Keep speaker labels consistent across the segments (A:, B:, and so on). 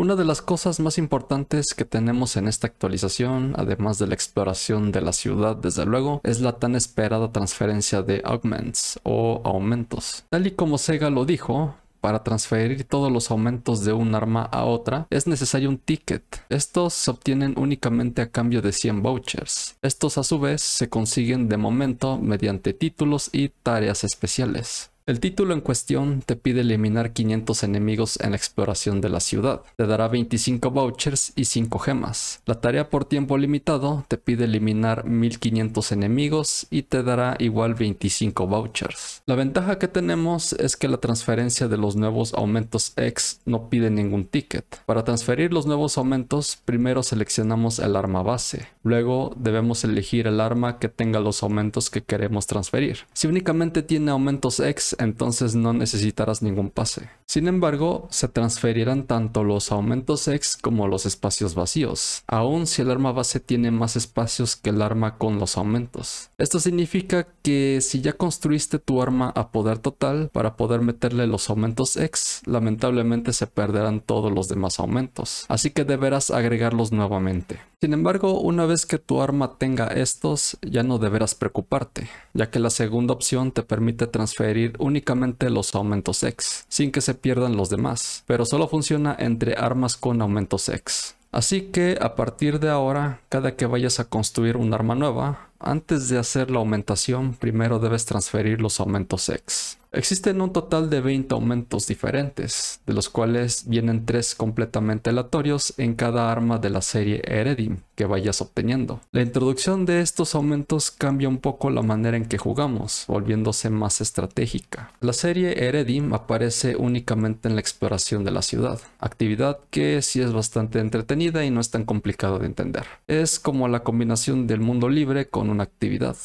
A: Una de las cosas más importantes que tenemos en esta actualización, además de la exploración de la ciudad desde luego, es la tan esperada transferencia de augments o aumentos. Tal y como Sega lo dijo, para transferir todos los aumentos de un arma a otra es necesario un ticket. Estos se obtienen únicamente a cambio de 100 vouchers. Estos a su vez se consiguen de momento mediante títulos y tareas especiales. El título en cuestión te pide eliminar 500 enemigos en la exploración de la ciudad. Te dará 25 vouchers y 5 gemas. La tarea por tiempo limitado te pide eliminar 1500 enemigos y te dará igual 25 vouchers. La ventaja que tenemos es que la transferencia de los nuevos aumentos X no pide ningún ticket. Para transferir los nuevos aumentos, primero seleccionamos el arma base. Luego debemos elegir el arma que tenga los aumentos que queremos transferir. Si únicamente tiene aumentos X, entonces no necesitarás ningún pase. Sin embargo, se transferirán tanto los aumentos X como los espacios vacíos, aun si el arma base tiene más espacios que el arma con los aumentos. Esto significa que si ya construiste tu arma a poder total para poder meterle los aumentos X, lamentablemente se perderán todos los demás aumentos, así que deberás agregarlos nuevamente. Sin embargo, una vez que tu arma tenga estos, ya no deberás preocuparte, ya que la segunda opción te permite transferir únicamente los aumentos X, sin que se pierdan los demás, pero solo funciona entre armas con aumentos X. Así que a partir de ahora, cada que vayas a construir un arma nueva, antes de hacer la aumentación, primero debes transferir los aumentos X. Existen un total de 20 aumentos diferentes, de los cuales vienen 3 completamente aleatorios en cada arma de la serie Eredim que vayas obteniendo. La introducción de estos aumentos cambia un poco la manera en que jugamos, volviéndose más estratégica. La serie Heredim aparece únicamente en la exploración de la ciudad, actividad que sí es bastante entretenida y no es tan complicada de entender. Es como la combinación del mundo libre con una actividad.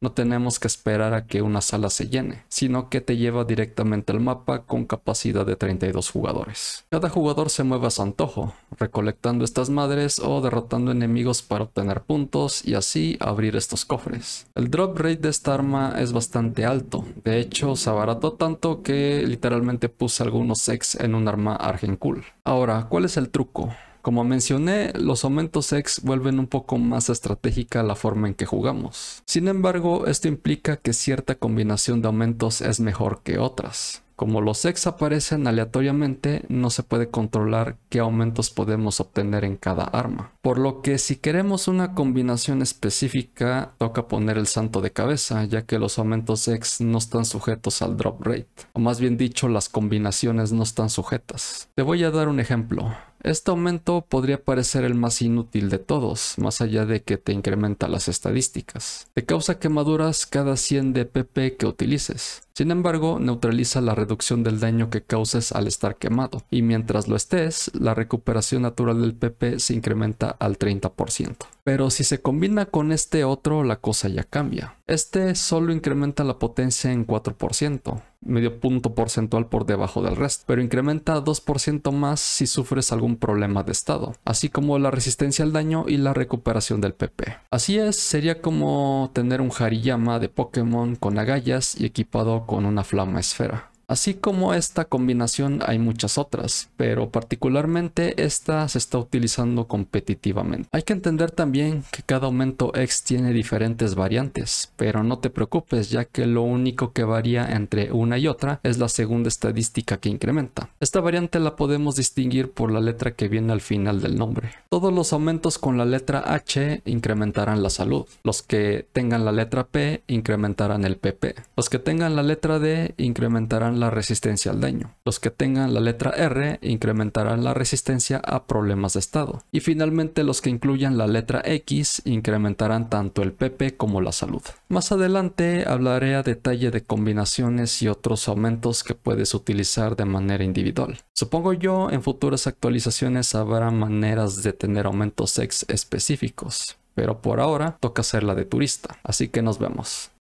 A: No tenemos que esperar a que una sala se llene, sino que te lleva directamente al mapa con capacidad de 32 jugadores. Cada jugador se mueve a su antojo, recolectando estas madres o derrotando enemigos para obtener puntos y así abrir estos cofres. El drop rate de esta arma es bastante alto, de hecho se abarató tanto que literalmente puse algunos sex en un arma argen cool. Ahora, ¿cuál es el truco? Como mencioné, los aumentos X vuelven un poco más estratégica la forma en que jugamos. Sin embargo, esto implica que cierta combinación de aumentos es mejor que otras. Como los X aparecen aleatoriamente, no se puede controlar qué aumentos podemos obtener en cada arma. Por lo que si queremos una combinación específica, toca poner el santo de cabeza, ya que los aumentos X no están sujetos al drop rate. O más bien dicho, las combinaciones no están sujetas. Te voy a dar un ejemplo. Este aumento podría parecer el más inútil de todos, más allá de que te incrementa las estadísticas. Te causa quemaduras cada 100 de PP que utilices. Sin embargo, neutraliza la reducción del daño que causes al estar quemado, y mientras lo estés, la recuperación natural del PP se incrementa al 30%. Pero si se combina con este otro, la cosa ya cambia. Este solo incrementa la potencia en 4%, medio punto porcentual por debajo del resto, pero incrementa 2% más si sufres algún problema de estado, así como la resistencia al daño y la recuperación del PP. Así es, sería como tener un Hariyama de Pokémon con agallas y equipado con una flama esfera. Así como esta combinación hay muchas otras, pero particularmente esta se está utilizando competitivamente. Hay que entender también que cada aumento X tiene diferentes variantes, pero no te preocupes ya que lo único que varía entre una y otra es la segunda estadística que incrementa. Esta variante la podemos distinguir por la letra que viene al final del nombre. Todos los aumentos con la letra H incrementarán la salud. Los que tengan la letra P incrementarán el PP. Los que tengan la letra D incrementarán la la resistencia al daño. Los que tengan la letra R incrementarán la resistencia a problemas de estado. Y finalmente los que incluyan la letra X incrementarán tanto el PP como la salud. Más adelante hablaré a detalle de combinaciones y otros aumentos que puedes utilizar de manera individual. Supongo yo en futuras actualizaciones habrá maneras de tener aumentos sex específicos, pero por ahora toca ser la de turista, así que nos vemos.